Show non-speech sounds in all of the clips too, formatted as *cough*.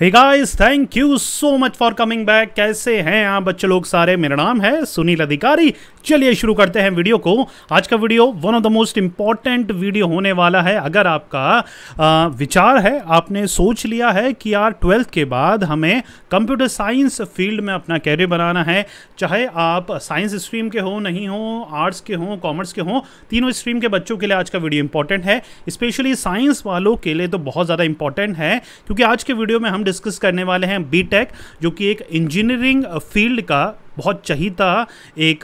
Hey guys thank you so much for coming back कैसे हैं आप बच्चे लोग सारे मेरा नाम है सुनील अधिकारी चलिए शुरू करते हैं वीडियो को आज का video one of the most important video होने वाला है अगर आपका आ, विचार है आपने सोच लिया है कि यार ट्वेल्थ के बाद हमें कंप्यूटर साइंस फील्ड में अपना कैरियर बनाना है चाहे आप साइंस स्ट्रीम के हो नहीं हो आर्ट्स के हों कॉमर्स के हों तीनों स्ट्रीम के बच्चों के लिए आज का वीडियो इंपॉर्टेंट है स्पेशली साइंस वालों के लिए तो बहुत ज़्यादा इंपॉर्टेंट है क्योंकि आज के वीडियो में हम डिस्कस करने वाले हैं बीटेक जो कि एक इंजीनियरिंग फील्ड का बहुत चहीता एक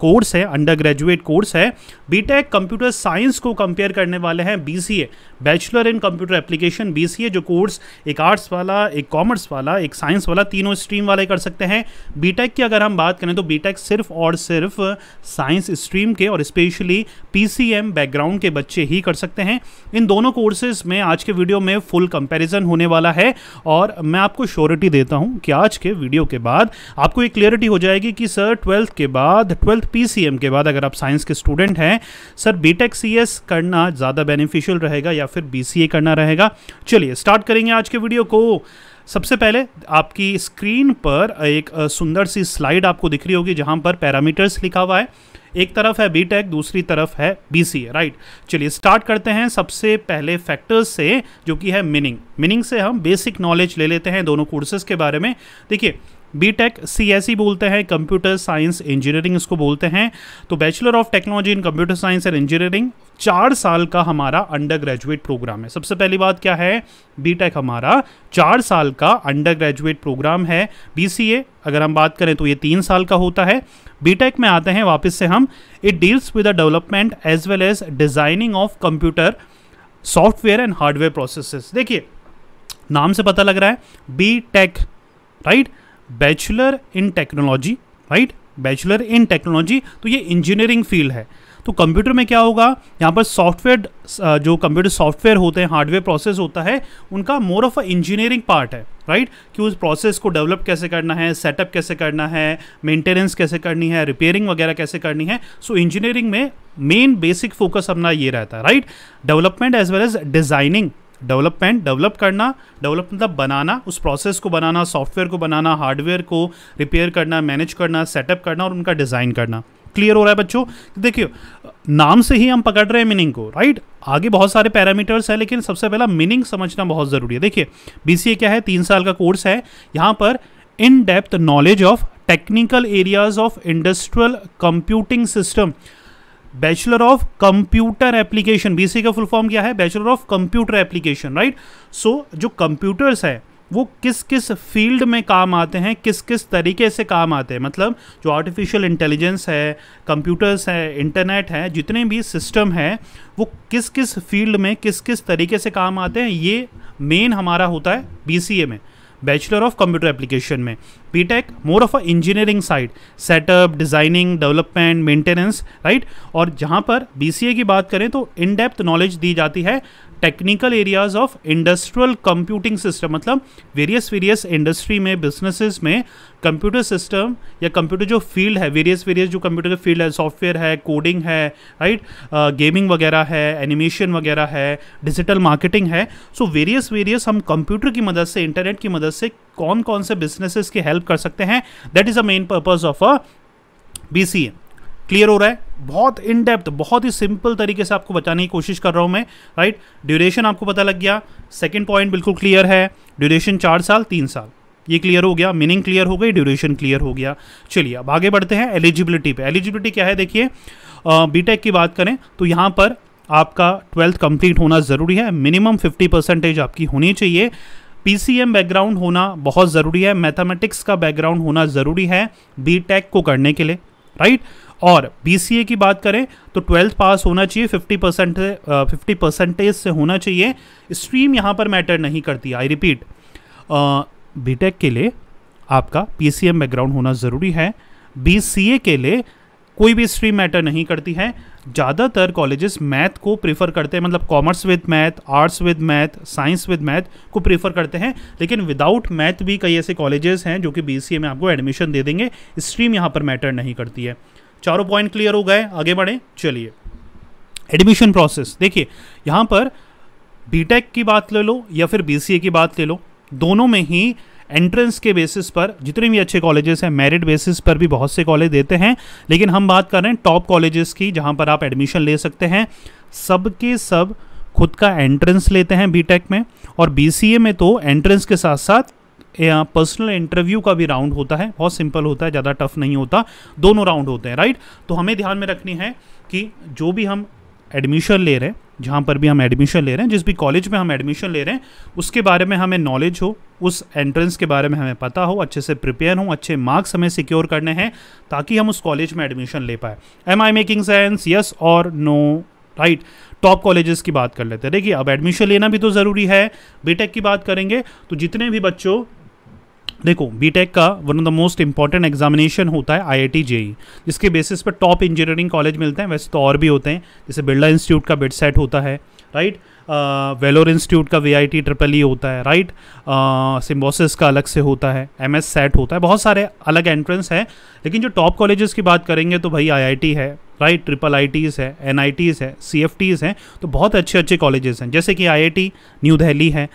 कोर्स है अंडर ग्रेजुएट कोर्स है बीटेक कंप्यूटर साइंस को कंपेयर करने वाले हैं BCA bachelor in computer application BCA जो कोर्स एक आर्ट्स वाला एक कॉमर्स वाला एक साइंस वाला तीनों स्ट्रीम वाले कर सकते हैं बीटेक की अगर हम बात करें तो बीटेक सिर्फ और सिर्फ साइंस स्ट्रीम के और स्पेशली पीसीएम बैकग्राउंड के बच्चे ही कर सकते हैं इन दोनों कोर्सेज में आज के वीडियो में फुल कंपेरिजन होने वाला है और मैं आपको श्योरिटी देता हूँ कि आज के वीडियो के बाद आपको एक क्लियरिटी हो जाएगी जाएगी कि सर ट्वेल्थ के बाद ट्वेल्थ पी के बाद अगर आप साइंस के स्टूडेंट हैं सर बी टेक करना ज़्यादा बेनिफिशियल रहेगा या फिर बी करना रहेगा चलिए स्टार्ट करेंगे आज के वीडियो को सबसे पहले आपकी स्क्रीन पर एक सुंदर सी स्लाइड आपको दिख रही होगी जहां पर पैरामीटर्स लिखा हुआ है एक तरफ है बीटेक दूसरी तरफ है बी राइट चलिए स्टार्ट करते हैं सबसे पहले फैक्टर्स से जो कि है मीनिंग मीनिंग से हम बेसिक नॉलेज ले लेते हैं दोनों कोर्सेज के बारे में देखिए बी टेक सी एस बोलते हैं कंप्यूटर साइंस इंजीनियरिंग इसको बोलते हैं तो bachelor of technology in computer science and engineering चार साल का हमारा अंडर ग्रेजुएट प्रोग्राम है सबसे पहली बात क्या है बी टेक हमारा चार साल का अंडर ग्रेजुएट प्रोग्राम है बी सी ए अगर हम बात करें तो ये तीन साल का होता है बी टेक में आते हैं वापस से हम it deals with the development as well as designing of computer software and hardware processes देखिए नाम से पता लग रहा है B tech right right? Bachelor in technology right bachelor in technology तो ये इंजीनियरिंग फील्ड है तो कंप्यूटर में क्या होगा यहाँ पर सॉफ्टवेयर uh, जो कंप्यूटर सॉफ्टवेयर होते हैं हार्डवेयर प्रोसेस होता है उनका more of a engineering part है राइट right? कि उस प्रोसेस को डेवलप कैसे करना है सेटअप कैसे करना है मेंटेनेंस कैसे करनी है रिपेयरिंग वगैरह कैसे करनी है सो so, इंजीनियरिंग में मेन बेसिक फोकस अपना ये रहता है right development as well as designing development develop करना डेवलप मतलब बनाना उस प्रोसेस को बनाना सॉफ्टवेयर को बनाना हार्डवेयर को रिपेयर करना मैनेज करना सेटअप करना और उनका डिज़ाइन करना क्लियर हो रहा है बच्चों देखिए नाम से ही हम पकड़ रहे हैं मीनिंग को राइट आगे बहुत सारे पैरामीटर्स हैं लेकिन सबसे पहला मीनिंग समझना बहुत ज़रूरी है देखिए बी क्या है तीन साल का कोर्स है यहाँ पर in depth knowledge of technical areas of industrial computing system bachelor of computer application BC का फुल फॉर्म क्या है bachelor of computer application right so जो कंप्यूटर्स है वो किस किस फील्ड में काम आते हैं किस किस तरीके से काम आते हैं मतलब जो आर्टिफिशियल इंटेलिजेंस है कंप्यूटर्स है इंटरनेट है जितने भी सिस्टम हैं वो किस किस फील्ड में किस किस तरीके से काम आते हैं ये मेन हमारा होता है बी में बैचलर ऑफ कंप्यूटर एप्लीकेशन में B tech more of a engineering side setup designing development maintenance right और जहां पर बी की बात करें तो इन डेप्थ नॉलेज दी जाती है technical areas of industrial computing system मतलब वेरियस वेरियस इंडस्ट्री में बिजनेसेस में कंप्यूटर सिस्टम या कंप्यूटर जो फील्ड है वेरियस वेरियस जो कंप्यूटर का फील्ड है सॉफ्टवेयर है कोडिंग है राइट गेमिंग uh, वगैरह है एनिमेशन वगैरह है डिजिटल मार्केटिंग है सो वेरियस वेरियस हम कंप्यूटर की मदद से इंटरनेट की मदद से कौन कौन से बिजनेसेस की हेल्प कर सकते हैं that is a main purpose of a B C M clear हो रहा है बहुत इन डेप्थ बहुत ही सिंपल तरीके से आपको बताने की कोशिश कर रहा हूँ मैं राइट ड्यूरेशन आपको पता लग गया सेकेंड पॉइंट बिल्कुल क्लियर है ड्यूरेशन चार साल तीन साल ये क्लियर हो गया मीनिंग क्लियर हो गई ड्यूरेशन क्लियर हो गया चलिए अब आगे बढ़ते हैं एलिजिबिलिटी पे एलिजिबिलिटी क्या है देखिए बीटेक की बात करें तो यहाँ पर आपका ट्वेल्थ कंप्लीट होना ज़रूरी है मिनिमम फिफ्टी परसेंटेज आपकी होनी चाहिए पीसीएम बैकग्राउंड होना बहुत ज़रूरी है मैथमेटिक्स का बैकग्राउंड होना ज़रूरी है बीटेक को करने के लिए राइट right? और बी की बात करें तो ट्वेल्थ पास होना चाहिए फिफ्टी परसेंट फिफ्टी परसेंटेज से होना चाहिए स्ट्रीम यहाँ पर मैटर नहीं करती आई रिपीट बी के लिए आपका पी सी बैकग्राउंड होना ज़रूरी है बी के लिए कोई भी स्ट्रीम मैटर नहीं करती है ज़्यादातर कॉलेजेस मैथ को प्रेफर करते हैं मतलब commerce with math arts with math science with math को प्रेफर करते हैं लेकिन विदाउट मैथ भी कई ऐसे कॉलेजेस हैं जो कि बी में आपको एडमिशन दे देंगे स्ट्रीम यहाँ पर मैटर नहीं करती है चारों पॉइंट क्लियर हो गए आगे बढ़े चलिए एडमिशन प्रोसेस देखिए यहाँ पर बीटेक की बात ले लो या फिर बीसीए की बात ले लो दोनों में ही एंट्रेंस के बेसिस पर जितने भी अच्छे कॉलेजेस हैं मेरिट बेसिस पर भी बहुत से कॉलेज देते हैं लेकिन हम बात कर रहे हैं टॉप कॉलेजेस की जहां पर आप एडमिशन ले सकते हैं सब के सब खुद का एंट्रेंस लेते हैं बीटेक में और बीसीए में तो एंट्रेंस के साथ साथ पर्सनल इंटरव्यू का भी राउंड होता है बहुत सिंपल होता है ज़्यादा टफ नहीं होता दोनों राउंड होते हैं राइट तो हमें ध्यान में रखनी है कि जो भी हम एडमिशन ले रहे हैं जहाँ पर भी हम एडमिशन ले रहे हैं जिस भी कॉलेज में हम एडमिशन ले रहे हैं उसके बारे में हमें नॉलेज हो उस एंट्रेंस के बारे में हमें पता हो अच्छे से प्रिपेयर हो अच्छे मार्क्स हमें सिक्योर करने हैं ताकि हम उस कॉलेज में एडमिशन ले पाए am I making sense yes और नो राइट टॉप कॉलेजेस की बात कर लेते हैं देखिए अब एडमिशन लेना भी तो ज़रूरी है बीटेक की बात करेंगे तो जितने भी बच्चों देखो बीटेक का one of the most important examination होता है आई आई टी जेई जिसके बेसिस पर टॉप इंजीनियरिंग कॉलेज मिलते हैं वैसे तो और भी होते हैं जैसे बिरला इंस्टीट्यूट का बेड सेट होता है राइट वेलोर इंस्टीट्यूट का V I T triple E होता है राइट सिम्बोसिस का अलग से होता है एम एस सेट होता है बहुत सारे अलग एंट्रेंस हैं लेकिन जो टॉप कॉलेजेस की बात करेंगे तो भाई आई आई टी है राइट ट्रिपल आई टीज़ है एन आई टीज़ है सी एफ टीज़ हैं तो बहुत अच्छे अच्छे कॉलेजेस हैं जैसे कि I I T new Delhi है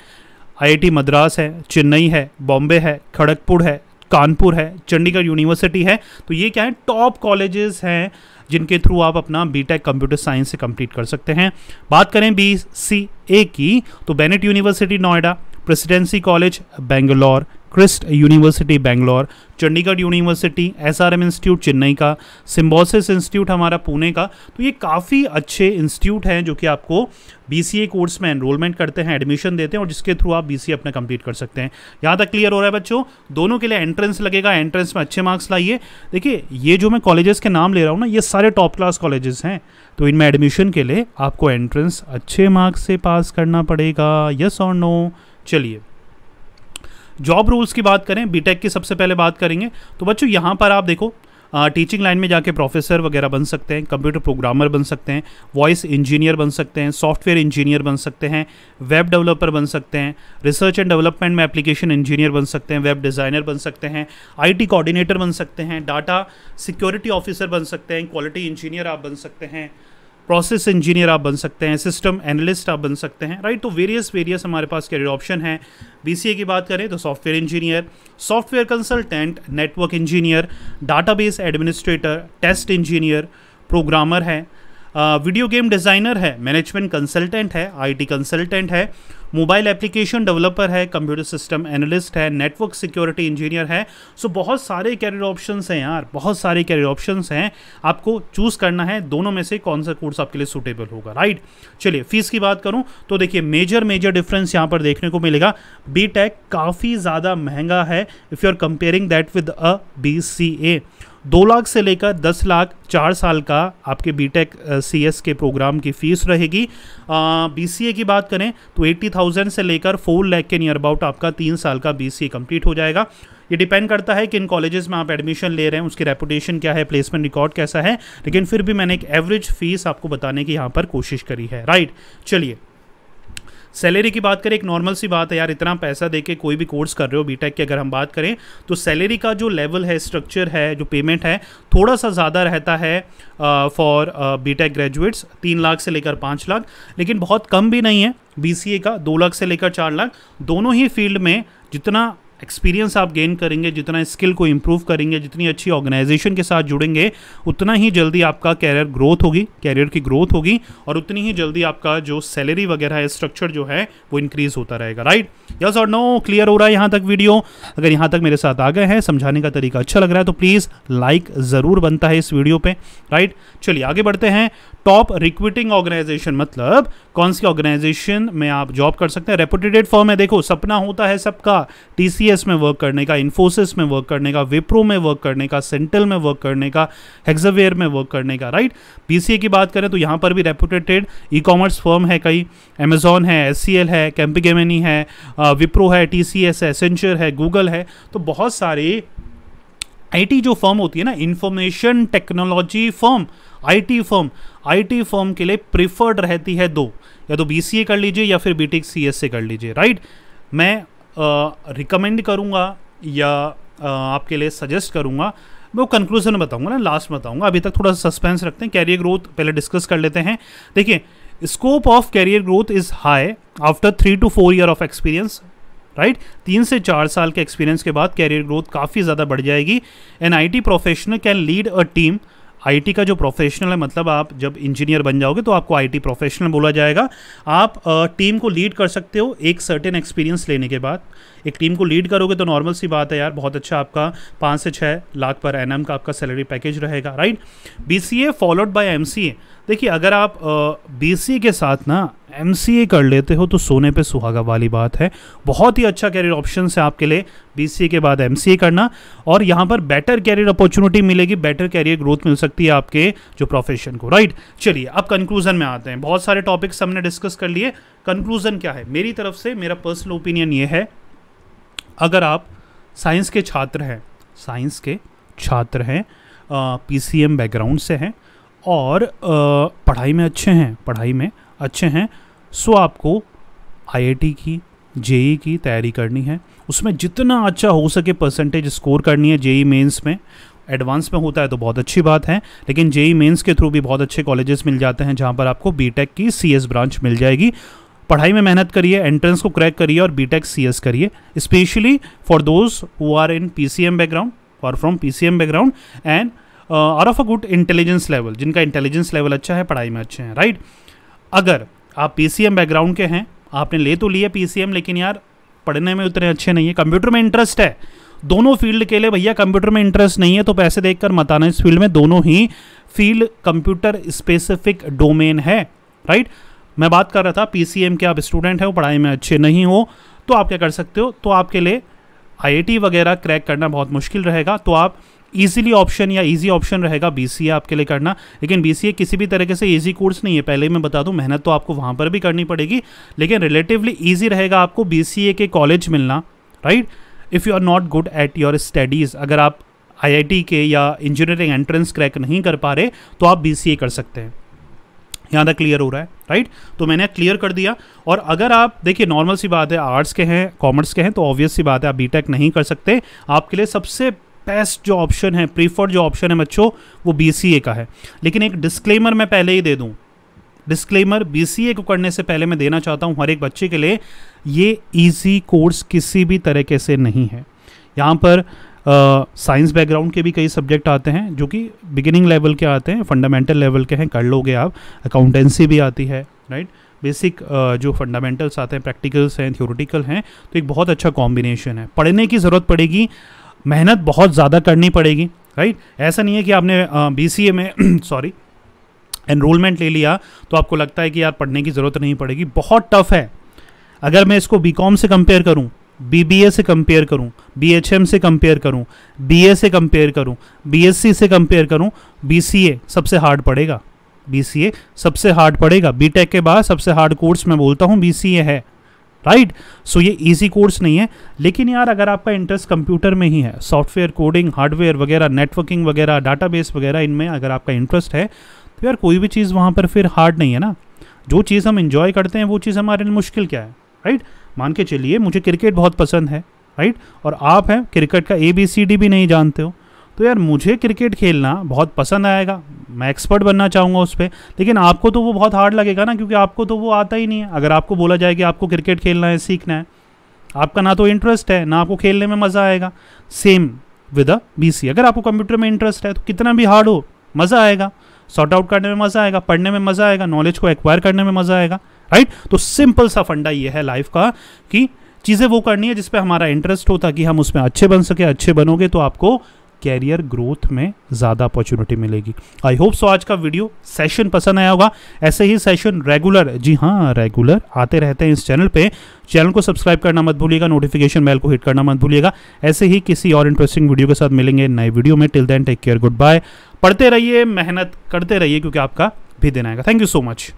आईआईटी मद्रास है चेन्नई है बॉम्बे है खड़गपुर है कानपुर है चंडीगढ़ यूनिवर्सिटी है तो ये क्या है टॉप कॉलेजेस हैं जिनके थ्रू आप अपना बीटेक कंप्यूटर साइंस से कंप्लीट कर सकते हैं बात करें बी सी ए की तो Bennett university Noida Presidency college Bangalore Christ university Bangalore Chandigarh university S R M institute Chennai का सिम्बोसिस इंस्टीट्यूट हमारा पुणे का तो ये काफ़ी अच्छे इंस्टीट्यूट हैं जो कि आपको बी कोर्स में एनरोलमेंट करते हैं एडमिशन देते हैं और जिसके थ्रू आप बी अपना कंप्लीट कर सकते हैं यहाँ तक क्लियर हो रहा है बच्चों दोनों के लिए एंट्रेंस लगेगा एंट्रेंस में अच्छे मार्क्स लाइए देखिए ये जो मैं कॉलेजेस के नाम ले रहा हूँ ना ये सारे टॉप क्लास कॉलेजेस हैं तो इनमें एडमिशन के लिए आपको एंट्रेंस अच्छे मार्क्स से पास करना पड़ेगा यस और नो चलिए जॉब रोल्स की बात करें बीटेक की सबसे पहले बात करेंगे तो बच्चों यहाँ पर आप देखो टीचिंग लाइन में जाके प्रोफेसर वगैरह बन सकते हैं कंप्यूटर प्रोग्रामर बन सकते हैं वॉइस इंजीनियर बन सकते हैं सॉफ्टवेयर इंजीनियर बन सकते हैं वेब डेवलपर बन सकते हैं रिसर्च एंड डेवलपमेंट में एप्लीकेशन इंजीनियर बन सकते हैं वेब डिज़ाइनर बन सकते हैं आईटी कोऑर्डिनेटर बन सकते हैं डाटा सिक्योरिटी ऑफिसर बन सकते हैं क्वालिटी इंजीनियर आप बन सकते हैं प्रोसेस इंजीनियर आप बन सकते हैं सिस्टम एनालिस्ट आप बन सकते हैं राइट तो वेरियस वेरियस हमारे पास करियर ऑप्शन हैं बी की बात करें तो software engineer software consultant network engineer database administrator test engineer programmer हैं वीडियो गेम डिज़ाइनर है मैनेजमेंट कंसल्टेंट है आईटी कंसल्टेंट है मोबाइल एप्लीकेशन डेवलपर है कंप्यूटर सिस्टम एनालिस्ट है नेटवर्क सिक्योरिटी इंजीनियर है सो so, बहुत सारे कैरियर ऑप्शंस हैं यार बहुत सारे कैरियर ऑप्शंस हैं आपको चूज़ करना है दोनों में से कौन सा कोर्स आपके लिए सूटेबल होगा राइट चलिए फीस की बात करूँ तो देखिए मेजर मेजर डिफरेंस यहाँ पर देखने को मिलेगा बी काफ़ी ज़्यादा महंगा है if you are comparing that with a B दो लाख से लेकर दस लाख चार साल का आपके बीटेक सीएस के प्रोग्राम की फ़ीस रहेगी बीसीए की बात करें तो एट्टी थाउजेंड से लेकर फोर लैख के नियर अबाउट आपका तीन साल का बीसीए कंप्लीट हो जाएगा ये डिपेंड करता है कि इन कॉलेजेस में आप एडमिशन ले रहे हैं उसकी रेपुटेशन क्या है प्लेसमेंट रिकॉर्ड कैसा है लेकिन फिर भी मैंने एक एवरेज फीस आपको बताने की यहाँ पर कोशिश करी है राइट चलिए सैलरी की बात करें एक नॉर्मल सी बात है यार इतना पैसा दे के कोई भी कोर्स कर रहे हो बीटेक की अगर हम बात करें तो सैलरी का जो लेवल है स्ट्रक्चर है जो पेमेंट है थोड़ा सा ज़्यादा रहता है फॉर बीटेक ग्रेजुएट्स तीन लाख से लेकर पाँच लाख लेकिन बहुत कम भी नहीं है बी का दो लाख से लेकर चार लाख दोनों ही फील्ड में जितना एक्सपीरियंस आप गेन करेंगे जितना स्किल को इम्प्रूव करेंगे जितनी अच्छी ऑर्गेनाइजेशन के साथ जुड़ेंगे उतना ही जल्दी आपका कैरियर ग्रोथ होगी कैरियर की ग्रोथ होगी और उतनी ही जल्दी आपका जो सैलरी वगैरह है स्ट्रक्चर जो है वो इंक्रीज होता रहेगा राइट यस और नो क्लियर हो रहा है यहाँ तक वीडियो अगर यहाँ तक मेरे साथ आ गए हैं समझाने का तरीका अच्छा लग रहा है तो प्लीज़ लाइक ज़रूर बनता है इस वीडियो पर राइट चलिए आगे बढ़ते हैं टॉप रिक्विटिंग ऑर्गेनाइजेशन मतलब कौन सी ऑर्गेनाइजेशन में आप जॉब कर सकते हैं रेपुटेटेड फॉर्म है देखो सपना होता है सबका टी में वर्क करने का इन्फोसिस में वर्क करने का विप्रो में वर्क करने का सेंट्रल में वर्क करने का हेक्सावेयर में वर्क करने का राइट पीसीए की बात करें तो यहाँ पर भी रेपुटेटेड ई कॉमर्स फर्म है कई अमेजोन है एस है कैम्पिगेमनी है विप्रो है टी है एसेंचर है गूगल है तो बहुत सारे आईटी जो फर्म होती है ना information technology form IT firm IT firm के लिए प्रिफर्ड रहती है दो या तो बीसीए कर लीजिए या फिर बीटेक सीएस से कर लीजिए राइट मैं रिकमेंड करूँगा या आ, आपके लिए सजेस्ट करूँगा मैं वो कंक्लूजन बताऊँगा ना लास्ट में बताऊँगा अभी तक थोड़ा सा सस्पेंस रखते हैं कैरियर ग्रोथ पहले डिस्कस कर लेते हैं देखिए scope of career growth is high after three two four year of experience right तीन से चार साल के एक्सपीरियंस के बाद कैरियर ग्रोथ काफ़ी ज़्यादा बढ़ जाएगी an I T professional can lead a team IT का जो प्रोफेशनल है मतलब आप जब इंजीनियर बन जाओगे तो आपको आईटी प्रोफेशनल बोला जाएगा आप टीम को लीड कर सकते हो एक सर्टेन एक्सपीरियंस लेने के बाद एक टीम को लीड करोगे तो नॉर्मल सी बात है यार बहुत अच्छा आपका पाँच से छः लाख पर एन का आपका सैलरी पैकेज रहेगा right B C A followed by M C A देखिए अगर आप बी सी के साथ ना एम कर लेते हो तो सोने पे सुहागा वाली बात है बहुत ही अच्छा कैरियर ऑप्शन है आपके लिए बी के बाद एम करना और यहाँ पर बेटर कैरियर अपॉर्चुनिटी मिलेगी बेटर कैरियर ग्रोथ मिल सकती है आपके जो प्रोफेशन को राइट चलिए अब कंक्लूजन में आते हैं बहुत सारे टॉपिक्स हमने डिस्कस कर लिए कंक्लूजन क्या है मेरी तरफ से मेरा पर्सनल ओपिनियन ये है अगर आप साइंस के छात्र हैं साइंस के छात्र हैं पी बैकग्राउंड से हैं और आ, पढ़ाई में अच्छे हैं पढ़ाई में अच्छे हैं सो आपको आईआईटी की जेई e की तैयारी करनी है उसमें जितना अच्छा हो सके परसेंटेज स्कोर करनी है जेई मेंस e में एडवांस में होता है तो बहुत अच्छी बात है लेकिन जेई मेंस e के थ्रू भी बहुत अच्छे कॉलेजेस मिल जाते हैं जहाँ पर आपको बीटेक की सीएस ब्रांच मिल जाएगी पढ़ाई में मेहनत करिए एंट्रेंस को क्रैक करिए और बीटेक सीएस करिए specially for those who are in PCM background और from PCM background and are of a good intelligence level जिनका इंटेलिजेंस लेवल अच्छा है पढ़ाई में अच्छे हैं राइट right? अगर आप पी बैकग्राउंड के हैं आपने ले तो लिया पी लेकिन यार पढ़ने में उतने अच्छे नहीं है कंप्यूटर में इंटरेस्ट है दोनों फील्ड के लिए भैया कंप्यूटर में इंटरेस्ट नहीं है तो पैसे देखकर मत आना इस फील्ड में दोनों ही फील्ड कंप्यूटर स्पेसिफिक डोमेन है राइट मैं बात कर रहा था पीसीएम के आप स्टूडेंट हैं वो पढ़ाई में अच्छे नहीं हो तो आप क्या कर सकते हो तो आपके लिए आईआईटी वगैरह क्रैक करना बहुत मुश्किल रहेगा तो आप ईजिली ऑप्शन या ईजी ऑप्शन रहेगा बी सी ए आपके लिए करना लेकिन बी सी ए किसी भी तरीके से ईजी कोर्स नहीं है पहले मैं बता दूँ मेहनत तो आपको वहाँ पर भी करनी पड़ेगी लेकिन रिलेटिवली ईजी रहेगा आपको बी सी ए के कॉलेज मिलना right if you are not good at your studies अगर आप आई आई टी के या इंजीनियरिंग एंट्रेंस क्रैक नहीं कर पा रहे तो आप बी सी ए कर सकते हैं यहाँ तक क्लियर हो रहा है राइट तो मैंने क्लियर कर दिया और अगर आप देखिए नॉर्मल सी बात है आर्ट्स के हैं कॉमर्स के हैं तो ऑब्वियस सी बात है आप बी टेक नहीं कर सकते आपके लिए सबसे बेस्ट जो ऑप्शन है प्रीफर्ड जो ऑप्शन है बच्चों वो बी का है लेकिन एक डिस्क्लेमर मैं पहले ही दे दूँ डिस्क्लेमर बी को करने से पहले मैं देना चाहता हूँ हर एक बच्चे के लिए ये ईजी कोर्स किसी भी तरीके से नहीं है यहाँ पर साइंस uh, बैकग्राउंड के भी कई सब्जेक्ट आते हैं जो कि बिगिनिंग लेवल के आते हैं फंडामेंटल लेवल के हैं कर लोगे आप अकाउंटेंसी भी आती है राइट right? बेसिक uh, जो फंडामेंटल्स आते हैं प्रैक्टिकल्स हैं थ्योरेटिकल हैं तो एक बहुत अच्छा कॉम्बिनेशन है पढ़ने की ज़रूरत पड़ेगी मेहनत बहुत ज़्यादा करनी पड़ेगी राइट ऐसा नहीं है कि आपने बी सी ए में सॉरी *clears throat* एनरोलमेंट ले लिया तो आपको लगता है कि यार पढ़ने की ज़रूरत नहीं पड़ेगी बहुत टफ है अगर मैं इसको बी कॉम से कंपेयर करूँ बी बी ए से कंपेयर करूँ बी एच एम से कंपेयर करूँ बी ए से कंपेयर एस सी से कंपेयर सी ए सबसे हार्ड पड़ेगा बी सी ए सबसे हार्ड पड़ेगा बी टेक के बाद सबसे हार्ड कोर्स मैं बोलता हूँ बी सी ए है राइट right? सो so, ये इजी कोर्स नहीं है लेकिन यार अगर आपका इंटरेस्ट कंप्यूटर में ही है सॉफ्टवेयर कोडिंग हार्डवेयर वगैरह नेटवर्किंग वगैरह बेस वगैरह इनमें अगर आपका इंटरेस्ट है तो यार कोई भी चीज़ वहाँ पर फिर हार्ड नहीं है ना जो चीज़ हम इंजॉय करते हैं वो चीज़ हमारे लिए मुश्किल क्या है राइट right? मान के चलिए मुझे क्रिकेट बहुत पसंद है राइट right? और आप हैं क्रिकेट का ए बी सी डी भी नहीं जानते हो तो यार मुझे क्रिकेट खेलना बहुत पसंद आएगा मैं एक्सपर्ट बनना चाहूँगा उस पर लेकिन आपको तो वो बहुत हार्ड लगेगा ना क्योंकि आपको तो वो आता ही नहीं है अगर आपको बोला जाए कि आपको क्रिकेट खेलना है सीखना है आपका ना तो इंटरेस्ट है ना आपको खेलने में मज़ा आएगा सेम विद अ बी अगर आपको कंप्यूटर में इंटरेस्ट है तो कितना भी हार्ड हो मज़ा आएगा सॉर्ट आउट करने में मज़ा आएगा पढ़ने में मज़ा आएगा नॉलेज को एक्वायर करने में मज़ा आएगा राइट तो सिंपल सा फंडा ये है लाइफ का कि चीज़ें वो करनी है जिसपे हमारा इंटरेस्ट हो ताकि हम उसमें अच्छे बन सके अच्छे बनोगे तो आपको कैरियर ग्रोथ में ज़्यादा अपॉर्चुनिटी मिलेगी आई होप सो आज का वीडियो सेशन पसंद आया होगा ऐसे ही सेशन रेगुलर जी हाँ रेगुलर आते रहते हैं इस चैनल पे चैनल को सब्सक्राइब करना मत भूलिएगा नोटिफिकेशन बेल को हिट करना मत भूलिएगा ऐसे ही किसी और इंटरेस्टिंग वीडियो के साथ मिलेंगे नए वीडियो में till then take care good bye पढ़ते रहिए मेहनत करते रहिए क्योंकि आपका भी दिन आएगा थैंक यू सो मच